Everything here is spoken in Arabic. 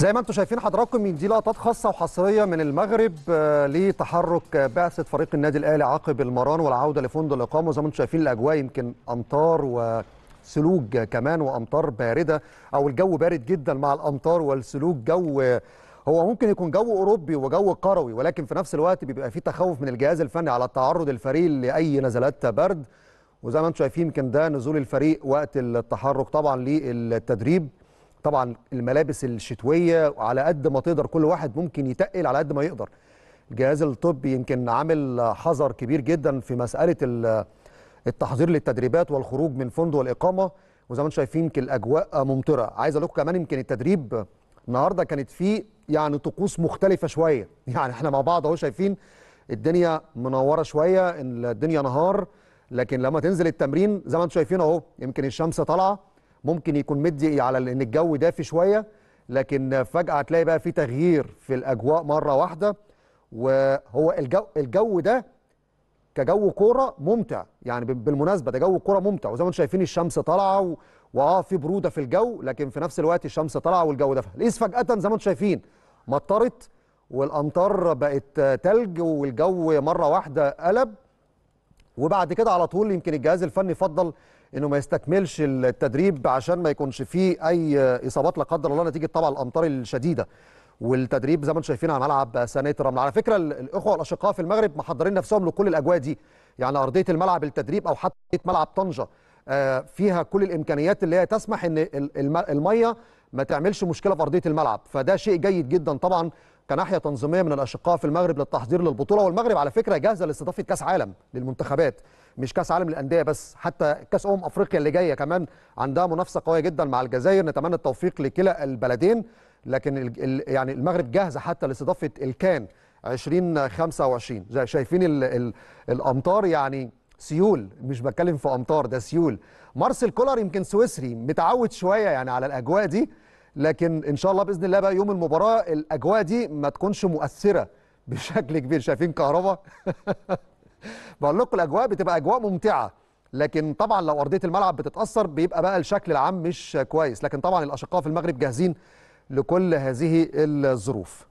زي ما انتم شايفين حضراتكم دي لقطات خاصه وحصريه من المغرب آه، لتحرك آه، بعثه فريق النادي الاهلي عقب المران والعوده لفندق الاقامه وزي ما انتم شايفين الاجواء يمكن امطار و سلوج كمان وامطار بارده او الجو بارد جدا مع الامطار والسلوج جو آه، هو ممكن يكون جو اوروبي وجو قروي ولكن في نفس الوقت بيبقى فيه تخوف من الجهاز الفني على تعرض الفريق لاي نزلات برد وزي ما انتم شايفين يمكن ده نزول الفريق وقت التحرك طبعا للتدريب طبعا الملابس الشتويه وعلى قد ما تقدر كل واحد ممكن يتقل على قد ما يقدر الجهاز الطبي يمكن عامل حذر كبير جدا في مساله التحضير للتدريبات والخروج من فندق الاقامه وزي ما انتم شايفين يمكن الاجواء ممطره عايز اقول لكم كمان يمكن التدريب النهارده كانت فيه يعني طقوس مختلفه شويه يعني احنا مع بعض اهو شايفين الدنيا منوره شويه الدنيا نهار لكن لما تنزل التمرين زي ما انتم شايفين اهو يمكن الشمس طالعه ممكن يكون مدي على ان الجو دافي شويه لكن فجاه هتلاقي بقى في تغيير في الاجواء مره واحده وهو الجو الجو ده كجو كوره ممتع يعني بالمناسبه ده جو كوره ممتع وزي ما انتم شايفين الشمس طالعه و... واه في بروده في الجو لكن في نفس الوقت الشمس طالعه والجو دافئ القيس فجاه زي ما انتم شايفين مطرت والامطار بقت تلج والجو مره واحده قلب وبعد كده على طول يمكن الجهاز الفني فضل انه ما يستكملش التدريب عشان ما يكونش فيه اي اصابات لا قدر الله نتيجه طبعا الامطار الشديده والتدريب زي ما انتم شايفين على ملعب سانيت رمل على فكره الاخوه الاشقاء في المغرب محضرين نفسهم لكل الاجواء دي يعني ارضيه الملعب التدريب او حتى ملعب طنجه آه، فيها كل الامكانيات اللي هي تسمح ان الميه ما تعملش مشكله في ارضيه الملعب فده شيء جيد جدا طبعا كناحيه تنظيميه من الاشقاء في المغرب للتحضير للبطوله والمغرب على فكره جاهزه لاستضافه كاس عالم للمنتخبات مش كاس عالم للانديه بس حتى كاس امم افريقيا اللي جايه كمان عندها منافسه قويه جدا مع الجزائر نتمنى التوفيق لكلا البلدين لكن يعني المغرب جاهزه حتى لاستضافه الكان 2025 زي شايفين الـ الـ الامطار يعني سيول مش بتكلم في امطار ده سيول مارسيل كولر يمكن سويسري متعود شويه يعني على الاجواء دي لكن ان شاء الله باذن الله بقى يوم المباراه الاجواء دي ما تكونش مؤثره بشكل كبير شايفين كهرباء بقول لكم الاجواء بتبقى اجواء ممتعه لكن طبعا لو ارضيه الملعب بتتاثر بيبقى بقى الشكل العام مش كويس لكن طبعا الاشقاء في المغرب جاهزين لكل هذه الظروف